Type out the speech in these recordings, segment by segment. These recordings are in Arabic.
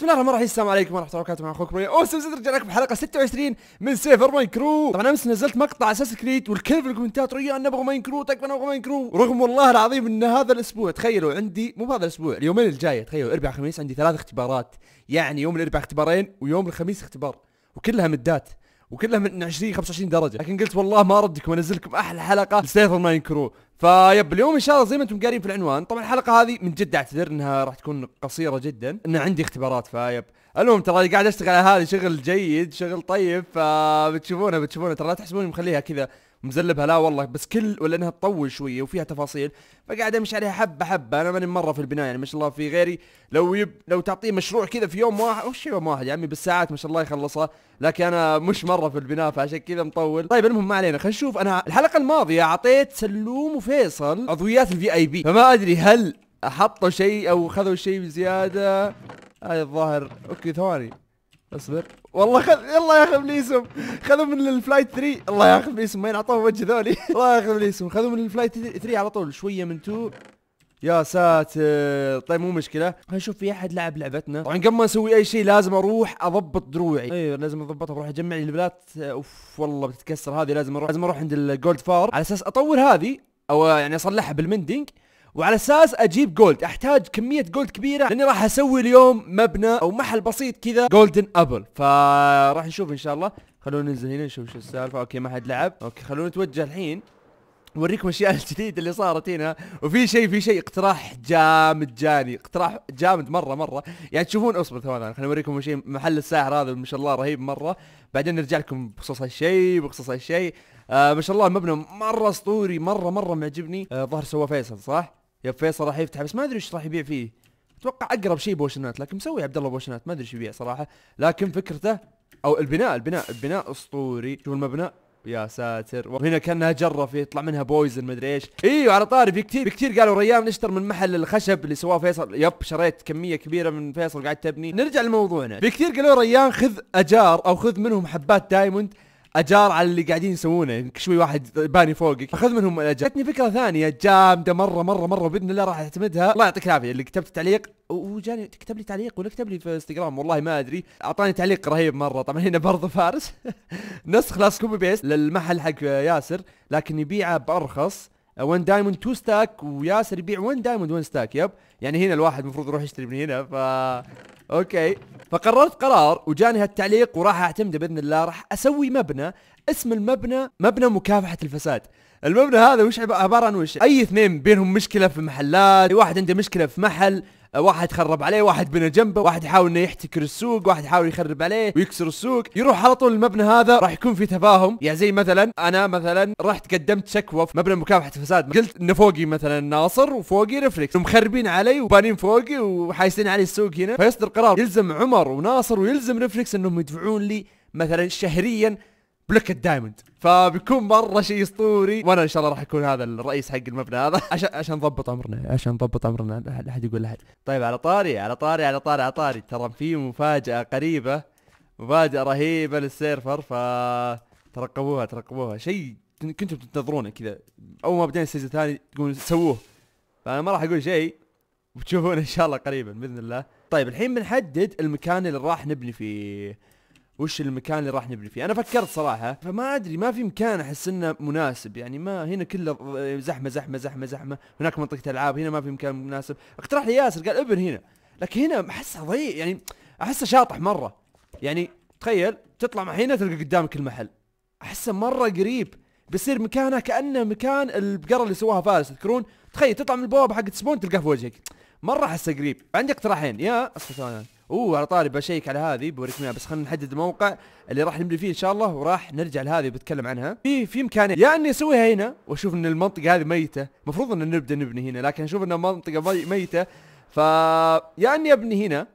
بسم الله الرحمن الرحيم السلام عليكم ورحمه الله وبركاته مع اخوكم اوسم زد رجع لكم بحلقه 26 من سيفر ماين كرو طبعا امس نزلت مقطع اساس كريت والكل في الكومنتات ريا نبغى ماين كرو تكفى طيب نبغى ماين كرو رغم والله العظيم ان هذا الاسبوع تخيلوا عندي مو بهذا الاسبوع اليومين الجايه تخيلوا اربع خميس عندي ثلاث اختبارات يعني يوم الاربع اختبارين ويوم الخميس اختبار وكلها مدات وكلها من 20 25 درجه لكن قلت والله ما اردكم انزل لكم احلى حلقه لسيفر ماين كرو فيب اليوم ان شاء الله زي ما انتم قارين في العنوان طبعا الحلقه هذه من جد اعتذر انها راح تكون قصيره جدا ان عندي اختبارات فيب المهم ترى قاعد اشتغل على هذه شغل جيد شغل طيب فبتشوفونه بتشوفونه ترى لا تحسبوني مخليها كذا مزلبها لا والله بس كل ولا انها تطول شويه وفيها تفاصيل فقاعد امشي عليها حبه حبه انا ماني مره في البناء يعني ما شاء الله في غيري لو يب لو تعطيه مشروع كذا في يوم واحد وش يوم واحد يا عمي بالساعات ما شاء الله يخلصها لكن انا مش مره في البناء فعشان كذا مطول طيب المهم ما علينا خلينا نشوف انا الحلقه الماضيه اعطيت سلوم وفيصل عضويات الفي اي بي فما ادري هل حطوا شيء او خذوا شيء بزياده هاي الظاهر اوكي ثواني اصبر والله خذ يلا يا اخي ابليسهم خذوا من الفلايت 3 الله يا اخي ابليسهم ما ينعطوه وجه ذولي الله يا اخي ابليسهم خذوا من الفلايت 3 على طول شويه من 2 يا ساتر طيب مو مشكله نشوف في احد لعب لعبتنا طبعا قبل ما اسوي اي شيء لازم اروح اضبط دروعي ايوه لازم اضبطها بروح اجمع لي البلات اوف والله بتتكسر هذه لازم اروح لازم اروح عند الجولد فار على اساس اطور هذه او يعني اصلحها بالمندنج وعلى اساس اجيب جولد احتاج كميه جولد كبيره لاني راح اسوي اليوم مبنى او محل بسيط كذا جولدن ابل فراح نشوف ان شاء الله خلونا ننزل هنا نشوف شو السالفه اوكي ما حد لعب اوكي خلونا نتوجه الحين اوريكم الاشياء الجديده اللي صارت هنا وفي شيء في شيء اقتراح جامد جاني اقتراح جامد مره مره يعني تشوفون اصبر ثواني خليني اوريكم شيء محل الساحر هذا ما شاء الله رهيب مره بعدين نرجع لكم بخصوص هالشيء بخصوص هالشيء آه ما شاء الله المبنى مره اسطوري مره مره معجبني آه ظهر سوى فيصل صح يا فيصل راح يفتح بس ما ادري ايش راح يبيع فيه اتوقع اقرب شيء بوشنات لكن مسوي عبد الله بوشنات ما ادري ايش يبيع صراحه لكن فكرته او البناء البناء البناء اسطوري شوف المبنى يا ساتر وهنا كانها جره في يطلع منها بويزن ما ايش ايوه على طاري في كثير في كثير قالوا ريان نشتر من محل الخشب اللي سواه فيصل يب شريت كميه كبيره من فيصل قاعد تبني نرجع لموضوعنا في كثير قالوا ريان خذ اجار او خذ منهم حبات دايموند اجار على اللي قاعدين يسوونه يعني شوي واحد باني فوقك اخذ منهم الاجار جتني فكره ثانيه جامده مره مره مره باذن الله راح اعتمدها الله يعطيك العافيه اللي كتبت تعليق وجاني كتب لي تعليق ولا كتب لي في انستغرام والله ما ادري اعطاني تعليق رهيب مره طبعا هنا برضه فارس نسخ لاس كوبي بيست للمحل حق ياسر لكن يبيعه بارخص 1 دايموند 2 ستاك وياسر يبيع 1 دايموند 1 ستاك يب يعني هنا الواحد المفروض يروح يشتري من هنا ف اوكي فقررت قرار وجاني هالتعليق وراح اعتمده باذن الله راح اسوي مبنى اسم المبنى مبنى مكافحه الفساد المبنى هذا وش عباره عن وش اي اثنين بينهم مشكله في محلات واحد عنده مشكله في محل واحد خرب عليه واحد بنى جنبه واحد يحاول انه يحتكر السوق واحد يحاول يخرب عليه ويكسر السوق يروح على طول المبنى هذا راح يكون في تفاهم يعني زي مثلا انا مثلا رحت قدمت شكوى في مبنى مكافحه الفساد قلت ان فوقي مثلا ناصر وفوقي رفلكس مخربين علي وبانين فوقي وحايسين علي السوق هنا فيصدر قرار يلزم عمر وناصر ويلزم رفلكس انهم يدفعون لي مثلا شهريا بلوك الدايموند فبيكون مره شيء اسطوري وانا ان شاء الله راح اكون هذا الرئيس حق المبنى هذا عشان عشان نضبط امرنا عشان نضبط امرنا لا احد يقول لحد طيب على طاري على طاري على طاري على طاري ترى في مفاجاه قريبه مفاجاه رهيبه للسيرفر ف ترقبوها ترقبوها شيء كنتم تنتظرونه كذا اول ما بدينا السيزون الثاني تقولون سووه فانا ما راح اقول شيء وتشوفونه ان شاء الله قريبا باذن الله طيب الحين بنحدد المكان اللي راح نبني فيه وش المكان اللي راح نبني فيه انا فكرت صراحه فما ادري ما في مكان احس انه مناسب يعني ما هنا كله زحمه زحمه زحمه زحمه هناك منطقه العاب هنا ما في مكان مناسب اقترح لي ياسر قال ابن هنا لكن هنا احسه ضيق يعني احسه شاطح مره يعني تخيل تطلع مع هنا تلقى قدامك المحل احسه مره قريب بيصير مكانه كانه مكان البقره اللي سواها فارس تذكرون تخيل تطلع من البوابه حقت سبون تلقاه في وجهك مره احسه قريب عندي اقتراحين يا اصبر ثواني اوه على طاري بشيك على هذه بوريكم اياها بس خلينا نحدد الموقع اللي راح نبني فيه ان شاء الله وراح نرجع لهذه بتكلم عنها في في امكانيه يا اني اسويها هنا واشوف ان المنطقه هذه ميته المفروض ان نبدا نبني هنا لكن اشوف انها منطقه ميته ف يا اني ابني هنا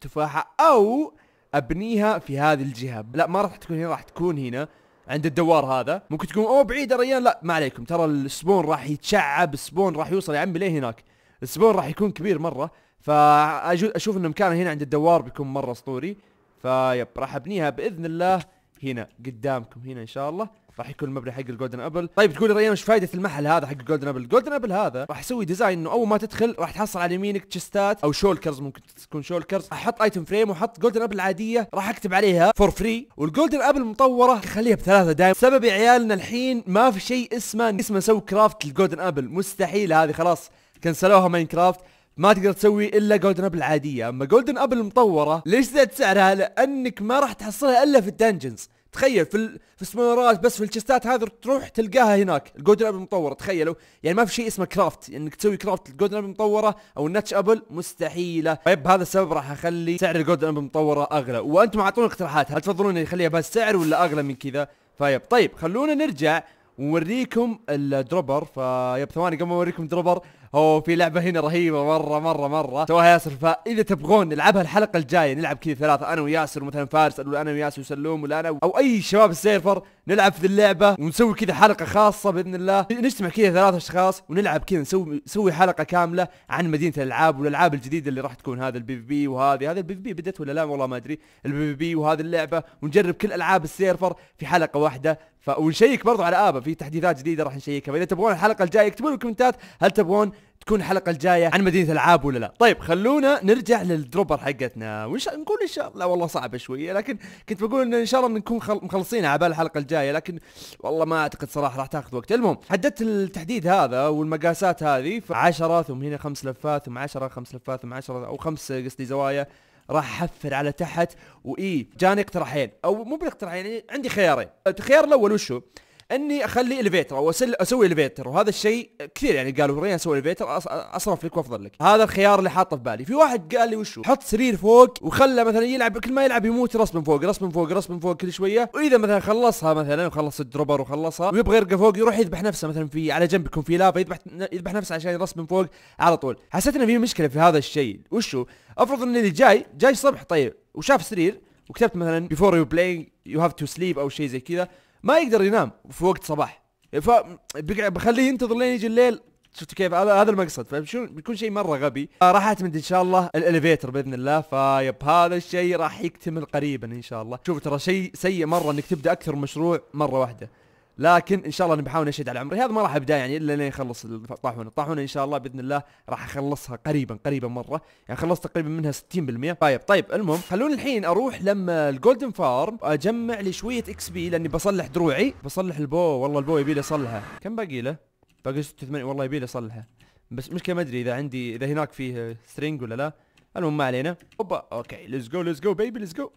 تفاحه او ابنيها في هذه الجهه لا ما راح تكون هنا راح تكون هنا عند الدوار هذا ممكن تكون اوه بعيدة ريان لا ما عليكم ترى السبون راح يتشعب السبون راح يوصل يا عمي ليه هناك السبون راح يكون كبير مرة فاشوف انه مكانه هنا عند الدوار بيكون مره اسطوري فيب راح ابنيها باذن الله هنا قدامكم هنا ان شاء الله راح يكون المبنى حق الجولدن ابل طيب تقول ريان وش فائده المحل هذا حق الجولدن ابل الجولدن ابل هذا راح اسوي ديزاين انه اول ما تدخل راح تحصل على يمينك تشستات او شولكرز ممكن تكون شولكرز احط ايتم فريم واحط جولدن ابل عاديه راح اكتب عليها فور فري والجولدن ابل مطوره خليها بثلاثه دايم سبب يا عيالنا الحين ما في شيء اسمه اسمه نسوي كرافت للجولدن ابل مستحيل هذه خلاص كنسلوها ماينكرافت ما تقدر تسوي الا جولدن ابل العاديه اما جولدن ابل المطوره ليش زاد سعرها لانك ما راح تحصلها الا في الدنجنز تخيل في في السمورات بس في الشستات هذه تروح تلقاها هناك الجولدن ابل المطوره تخيلوا يعني ما في شيء اسمه كرافت انك تسوي كرافت الجولدن ابل المطوره او النتش ابل مستحيله طيب بهذا السبب راح اخلي سعر الجولدن ابل المطوره اغلى وانتم اعطونا اقتراحات هل تفضلون يخليها بهالسعر ولا اغلى من كذا فيب طيب خلونا نرجع ونوريكم الدروبر فيب ثواني قبل ما اوريكم دروبر اوه في لعبه هنا رهيبه مره مره مره سواها ياسر فاذا تبغون نلعبها الحلقه الجايه نلعب كذا ثلاثه انا وياسر مثلا فارس ولا انا وياسر وسلوم ولا انا او اي شباب السيرفر نلعب في اللعبه ونسوي كذا حلقه خاصه باذن الله نجتمع كذا ثلاثه اشخاص ونلعب كذا نسوي نسوي حلقه كامله عن مدينه الالعاب والالعاب الجديده اللي راح تكون هذا البي بي وهذه هذا البي بي بدت ولا لا والله ما ادري البي في بي وهذه اللعبه ونجرب كل العاب السيرفر في حلقه واحده ف... ونشيك برضو على ابا في تحديثات جديده راح نشيكها فاذا تبغون الحلقه الجايه اكتبوا لي بالكومنتات هل تبغون تكون الحلقه الجايه عن مدينه العاب ولا لا طيب خلونا نرجع للدروبر حقتنا وش نقول ان شاء الله لا والله صعبه شويه لكن كنت بقول ان ان شاء الله بنكون خل... مخلصينها على بال الحلقه الجايه لكن والله ما اعتقد صراحه راح تاخذ وقت المهم حددت التحديد هذا والمقاسات هذه 10 ثم هنا خمس لفات ثم 10 خمس لفات ثم 10 او خمس قصدي زوايا راح احفر على تحت واي جاني اقتراحين او مو بالاقتراحين يعني عندي خيارين الخيار الاول وشو؟ اني اخلي الفيتر او اسوي الفيتر وهذا الشيء كثير يعني قالوا ريان اسوي الفيتر اصرف لك وافضل لك هذا الخيار اللي حاطه في بالي في واحد قال لي وشو حط سرير فوق وخله مثلا يلعب كل ما يلعب يموت من فوق من فوق من فوق كل شويه واذا مثلا خلصها مثلا وخلص الدروبر وخلصها ويبغى يرقى فوق يروح يذبح نفسه مثلا في على جنب يكون في لافا يذبح يذبح نفسه عشان يرص من فوق على طول حسيت انه في مشكله في هذا الشيء وشو افرض ان اللي جاي جاي الصبح طيب وشاف سرير وكتبت مثلا before you play you have to sleep او شيء زي كذا ما يقدر ينام في وقت صباح فبخليه ينتظر لين يجي الليل شفت كيف هذا هذا المقصد فشو بيكون شيء مره غبي آه، راح اعتمد ان شاء الله الاليفيتر باذن الله فيب هذا الشيء راح يكتمل قريبا ان شاء الله شوف ترى شيء سيء مره انك تبدا اكثر من مشروع مره واحده لكن ان شاء الله بحاول اشد على عمري هذا ما راح ابدا يعني الا لين يخلص الطاحونه الطاحونه ان شاء الله باذن الله راح اخلصها قريبا قريبا مره يعني خلصت تقريبا منها 60% طيب طيب المهم خلوني الحين اروح لما الجولدن فارم اجمع لي شويه اكس بي لاني بصلح دروعي بصلح البو والله البو يبي لي اصلحه كم باقي له باقي 86 والله يبي لي اصلحه بس مشكله ما ادري اذا عندي اذا هناك فيه سترينج ولا لا المهم ما علينا اوبا اوكي ليتس جو ليتس جو بيبي ليتس جو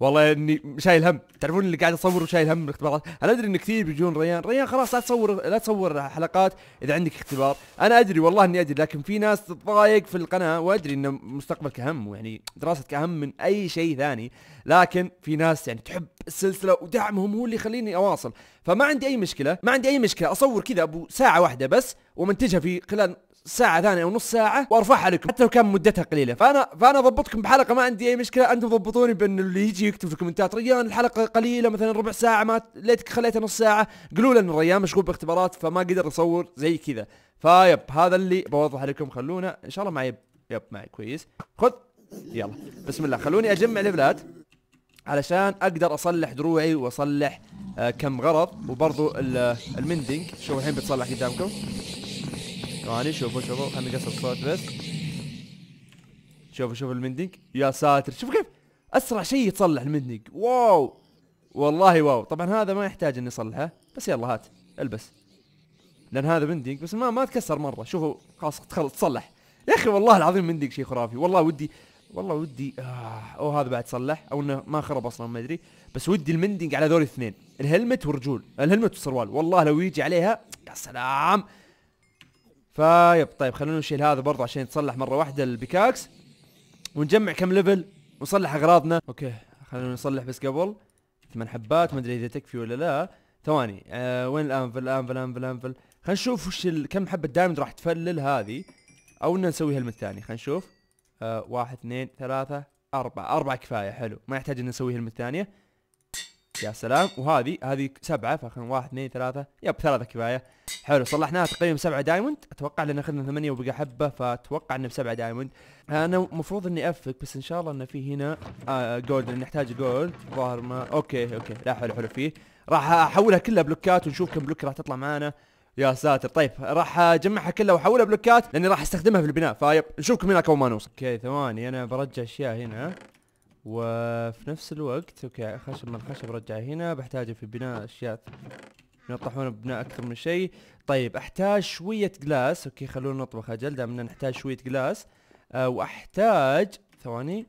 والله اني شايل هم تعرفون اللي قاعد اصور وشايل هم الاختبارات انا ادري ان كثير بيجون ريان ريان خلاص لا تصور لا تصور حلقات اذا عندك اختبار انا ادري والله اني ادري لكن في ناس تتضايق في القناه وادري ان مستقبلك اهم يعني دراستك اهم من اي شيء ثاني لكن في ناس يعني تحب السلسله ودعمهم هو اللي يخليني اواصل فما عندي اي مشكله ما عندي اي مشكله اصور كذا ابو ساعه واحده بس ومنتجها في خلال ساعه ثانيه او نص ساعه وارفعها لكم حتى لو كان مدتها قليله فانا فانا ضبطكم بحلقه ما عندي اي مشكله انتم ضبطوني بان اللي يجي يكتب في الكومنتات ريان الحلقه قليله مثلا ربع ساعه ما ليتك خليتها نص ساعه قولوا له ان ريان مشغول باختبارات فما قدر يصور زي كذا فيب هذا اللي بوضحه لكم خلونا ان شاء الله معي يب معي كويس خذ يلا بسم الله خلوني اجمع ليفلات علشان اقدر اصلح دروعي واصلح آه كم غرض وبرضو المندينج شوفوا الحين بتصلح قدامكم يعني شوفوا شوفوا خليني اقص الصوت بس شوفوا شوفوا المندنج يا ساتر شوفوا كيف اسرع شيء يتصلح المندنج واو والله واو طبعا هذا ما يحتاج اني اصلحه بس يلا هات البس لان هذا مندنج بس ما ما تكسر مره شوفوا خلاص تصلح يا اخي والله العظيم مندنج شيء خرافي والله ودي والله ودي آه او هذا بعد صلح او انه ما خرب اصلا ما ادري بس ودي المندنج على ذول الاثنين الهلمت والرجول الهلمت والسروال والله لو يجي عليها يا سلام فيب طيب خلونا نشيل هذا برضه عشان يتصلح مره واحده البيكاكس ونجمع كم ليفل ونصلح اغراضنا اوكي خلونا نصلح بس قبل ثمان حبات ما ادري اذا تكفي ولا لا ثواني آه وين الانفل الانفل الانفل الانفل خلينا نشوف وش كم حبه دايموند راح تفلل هذه او ان نسويها المد الثاني خلينا نشوف آه واحد اثنين ثلاثة أربعة أربعة كفاية حلو ما يحتاج ان نسويها المد الثانية يا سلام وهذه هذه سبعة فخلنا واحد اثنين ثلاثة يب ثلاثة كفاية حلو صلحناها تقريبا سبعة دايموند اتوقع لان اخذنا ثمانية وبقى حبة فاتوقع انه بسبعة دايموند انا المفروض اني افك بس ان شاء الله انه في هنا آه جولد نحتاج جولد ظاهر ما اوكي اوكي لا حلو حلو فيه راح احولها كلها بلوكات ونشوف كم بلوك راح تطلع معانا يا ساتر طيب راح اجمعها كلها واحولها بلوكات لاني راح استخدمها في البناء فايب نشوفكم هناك اول ما نوصل اوكي ثواني انا برجع اشياء هنا وفي نفس الوقت اوكي خشب من الخشب برجعه هنا بحتاجه في بناء اشياء ينطحون بناء اكثر من شيء طيب احتاج شويه جلاس اوكي خلونا نطبخ اجل دامنا نحتاج شويه جلاس آه واحتاج ثواني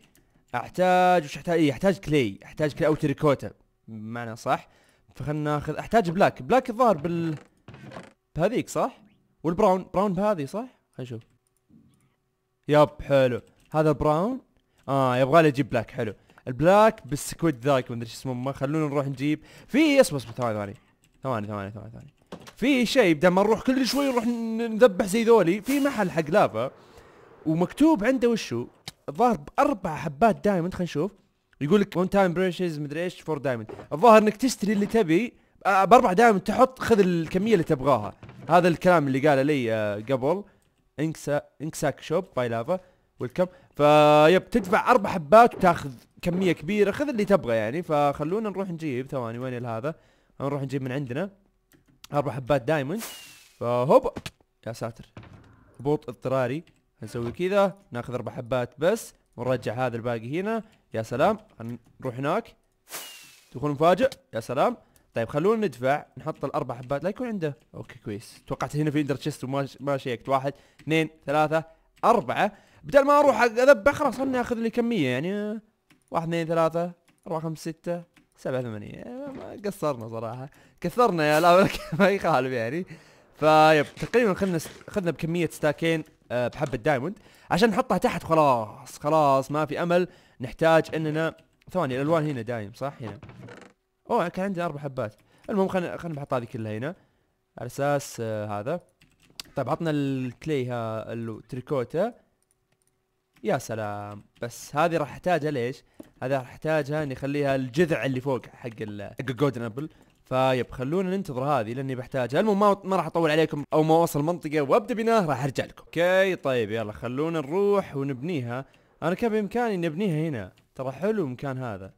احتاج وش احتاج اي احتاج كلي احتاج كلي او تريكوتا بمعنى صح فخلنا ناخذ احتاج بلاك بلاك الظاهر بال بهذيك صح والبراون براون بهذه صح خلينا نشوف يب حلو هذا براون اه يبغى لي اجيب بلاك حلو البلاك بالسكويد ذاك ما ادري اسمه ما خلونا نروح نجيب في اسمه اسمه ثواني ثواني ثواني ثواني ثواني ثواني في شيء بدل ما نروح كل شوي نروح نذبح زي ذولي في محل حق لافا ومكتوب عنده وشو الظاهر باربع حبات دايموند خلينا نشوف يقول لك ون تايم بريشز مدري ايش فور دايموند الظاهر انك تشتري اللي تبي آه، باربع دايموند تحط خذ الكميه اللي تبغاها هذا الكلام اللي قاله لي آه، قبل انكسا انكساك شوب باي لافا ويلكم فيب تدفع اربع حبات وتاخذ كميه كبيره خذ اللي تبغى يعني فخلونا نروح نجيب ثواني وين هذا نروح نجيب من عندنا اربع حبات دايموند فهوب يا ساتر هبوط اضطراري نسوي كذا ناخذ اربع حبات بس ونرجع هذا الباقي هنا يا سلام نروح هناك دخول مفاجئ يا سلام طيب خلونا ندفع نحط الاربع حبات لا يكون عنده اوكي كويس توقعت هنا في اندر تشيست وما ما شيكت واحد اثنين ثلاثة اربعة بدل ما اروح اذبح خلاص خلني اخذ لي كمية يعني واحد اثنين ثلاثة اربعة خمسة ستة 87 قصرنا صراحه كثرنا يا لا ما يخالف يعني فيب تقريبا خذنا خذنا بكميه ستاكين آه، بحبه دايموند عشان نحطها تحت خلاص خلاص ما في امل نحتاج اننا ثواني الالوان هنا دايم صح هنا اوه كان عندي اربع حبات المهم خلينا خلينا نحط هذه كلها هنا على اساس آه هذا طيب عطنا الكلي ها التريكوتا يا سلام بس هذه راح احتاجها ليش؟ هذا راح احتاجها اني اخليها الجذع اللي فوق حق حق جولدن ابل فيب خلونا ننتظر هذه لاني بحتاجها المهم ما, راح اطول عليكم او ما اوصل منطقه وابدا بناه راح ارجع لكم اوكي طيب يلا خلونا نروح ونبنيها انا كان بامكاني اني ابنيها هنا ترى حلو مكان هذا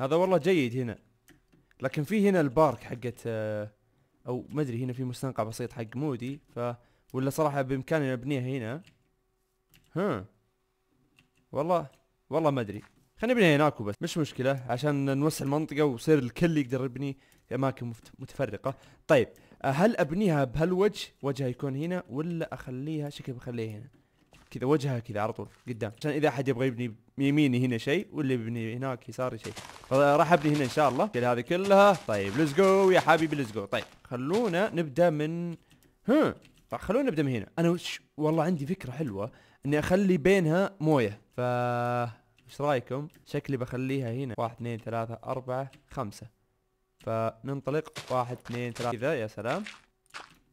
هذا والله جيد هنا لكن في هنا البارك حقت آه، او ما ادري هنا في مستنقع بسيط حق مودي ف ولا صراحه بامكاني ابنيها هنا ها والله والله ما ادري خلينا نبني هناك وبس مش مشكله عشان نوسع المنطقه ويصير الكل يقدر يبني في اماكن متفرقه طيب آه، هل ابنيها بهالوجه وجهها يكون هنا ولا اخليها شكل بخليها هنا كذا وجهها كذا على طول قدام عشان اذا احد يبغى يبني يميني هنا شيء واللي يبني هناك يساري شيء راح ابني هنا ان شاء الله كل هذه كلها طيب ليتس جو يا حبيبي ليتس جو طيب خلونا نبدا من ها طيب، خلونا نبدا من هنا انا وش والله عندي فكره حلوه اني اخلي بينها مويه ف ايش رايكم شكلي بخليها هنا واحد اثنين ثلاثة اربعة خمسة فننطلق واحد اثنين ثلاثة كذا يا سلام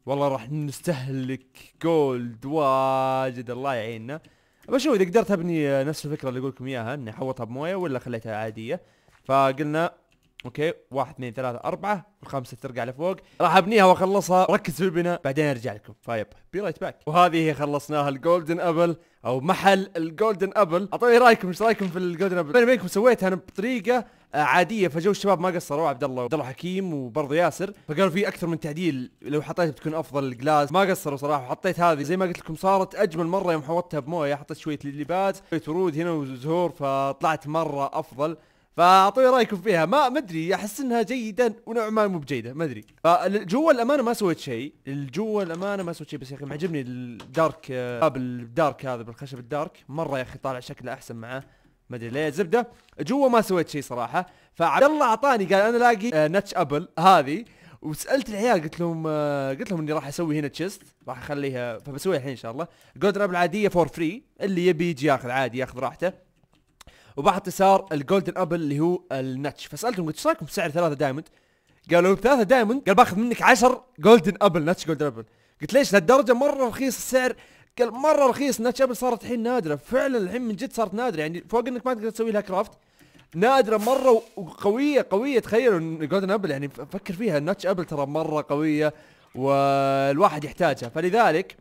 والله راح نستهلك جولد واجد الله يعيننا بشوف اذا قدرت ابني نفس الفكره اللي اقول لكم اياها اني احوطها بمويه ولا خليتها عاديه فقلنا اوكي واحد اثنين ثلاثة أربعة الخمسة ترجع لفوق راح أبنيها وأخلصها ركز في البناء بعدين أرجع لكم فيب بي رايت باك وهذه هي خلصناها الجولدن أبل أو محل الجولدن أبل أعطوني رأيكم إيش رأيكم في الجولدن أبل بيني وبينكم سويتها أنا بطريقة آه، عاديه فجو الشباب ما قصروا عبد الله وعبد الله حكيم وبرضه ياسر فقالوا في اكثر من تعديل لو حطيتها بتكون افضل الجلاس ما قصروا صراحه وحطيت هذه زي ما قلت لكم صارت اجمل مره يوم حوطتها بمويه حطيت شويه ليليبات شويه ورود هنا وزهور فطلعت مره افضل فاعطوني رايكم فيها ما مدري ادري احس انها جيدا ونوعا ما مو بجيده ما ادري جوا الامانه ما سويت شيء جوا الامانه ما سويت شيء بس يا اخي معجبني الدارك آه، باب الدارك هذا بالخشب الدارك مره يا اخي طالع شكله احسن معاه ما ادري ليه زبده جوا ما سويت شيء صراحه فعبد الله اعطاني قال انا لاقي آه، نتش ابل هذه وسالت العيال قلت لهم آه، قلت لهم اني راح اسوي هنا تشيست راح اخليها فبسويها الحين ان شاء الله جولدن ابل عاديه فور فري اللي يبي يجي ياخذ عادي ياخذ راحته وبحط يسار الجولدن ابل اللي هو النتش فسالتهم قلت ايش رايكم بسعر ثلاثه دايموند قالوا بثلاثه دايموند قال باخذ منك 10 جولدن ابل نتش جولدن ابل قلت ليش لهالدرجه مره رخيص السعر قال مره رخيص نتش ابل صارت الحين نادره فعلا الحين من جد صارت نادره يعني فوق انك ما تقدر تسوي لها كرافت نادره مره وقويه قويه تخيلوا جولدن ابل يعني فكر فيها نتش ابل ترى مره قويه والواحد يحتاجها فلذلك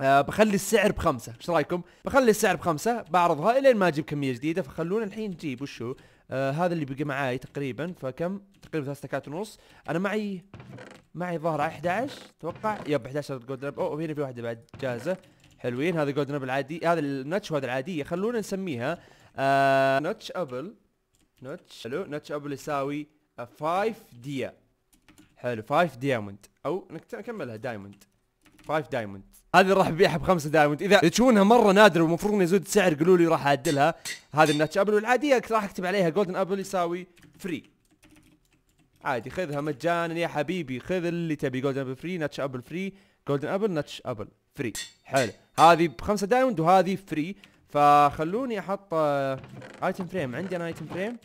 أه بخلي السعر بخمسة ايش رايكم بخلي السعر بخمسة بعرضها الين ما اجيب كمية جديدة فخلونا الحين نجيب وشو آه هذا اللي بقى معاي تقريبا فكم تقريبا ثلاث تكات ونص انا معي معي ظهر 11 اتوقع يب 11 جولد نب اوه هنا في واحده بعد جاهزه حلوين هذا جولد نب العادي هذا النتش وهذا العاديه خلونا نسميها آه نتش ابل نتش حلو نتش ابل يساوي 5 ديا حلو 5 دياموند او نكملها دايموند 5 دايموند هذه راح ابيعها بخمسه دايموند اذا تشوفونها مره نادره انه يزود السعر قولوا لي راح اعدلها هذه النتش ابل والعاديه راح اكتب عليها جولدن ابل يساوي فري عادي خذها مجانا يا حبيبي خذ اللي تبي جولدن ابل فري ناتش ابل فري جولدن ابل ناتش ابل فري حلو هذه بخمسه دايموند وهذه فري فخلوني احط ايتم آه، فريم عندي انا ايتم فريم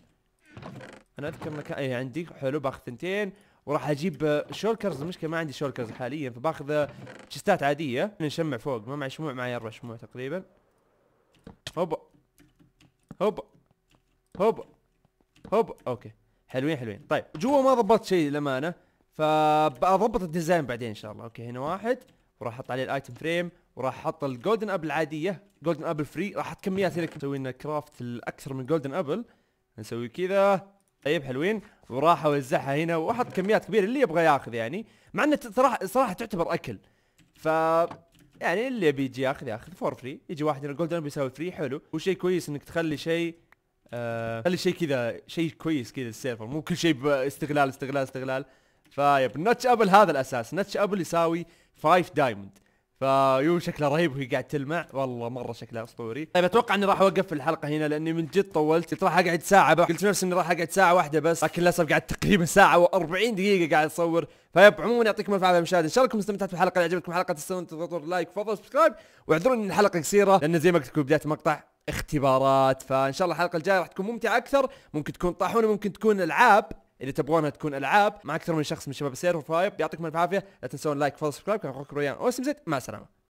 انا اذكر مكان اي عندي حلو باخذ ثنتين وراح اجيب شولكرز المشكله ما عندي شولكرز حاليا فباخذ تشستات عاديه نشمع فوق ما معي شموع معي اربع شموع تقريبا هوب هوب هوب هوب اوكي حلوين حلوين طيب جوا ما ضبطت شيء للامانه فبضبط الديزاين بعدين ان شاء الله اوكي هنا واحد وراح احط عليه الايتم فريم وراح احط الجولدن ابل العاديه جولدن ابل فري راح احط كميات هنا نسوي لنا كرافت الاكثر من جولدن ابل نسوي كذا طيب حلوين وراح اوزعها هنا واحط كميات كبيره اللي يبغى ياخذ يعني مع انه صراحه صراحه تعتبر اكل ف يعني اللي بيجي ياخذ ياخذ فور فري يجي واحد هنا جولدن بيساوي فري حلو وشيء كويس انك تخلي شيء آه خلي شيء كذا شيء كويس كذا السيرفر مو كل شيء باستغلال استغلال استغلال فيب نتش ابل هذا الاساس نتش ابل يساوي 5 دايموند فيو شكله رهيب وهي قاعد تلمع والله مره شكلها اسطوري طيب اتوقع اني راح اوقف الحلقه هنا لاني من جد طولت قلت راح اقعد ساعه بقى. قلت نفسي اني راح اقعد ساعه واحده بس لكن للاسف قعدت تقريبا ساعه و40 دقيقه قاعد اصور فيب عموما يعطيكم الف عافيه مشاهده ان شاء الله لكم استمتعتوا بالحلقه اذا عجبتكم الحلقه تستنون تضغطوا لايك فضل سبسكرايب واعذروني ان الحلقه قصيره لان زي ما قلت لكم بدايه المقطع اختبارات فان شاء الله الحلقه الجايه راح تكون ممتعه اكثر ممكن تكون طاحونه ممكن تكون العاب اللي تبغونها تكون العاب مع اكثر من شخص من شباب سيرفر فايف يعطيكم الف عافيه لا تنسون لايك فولو سبسكرايب كان اخوكم ريان اوسم زيد مع السلامه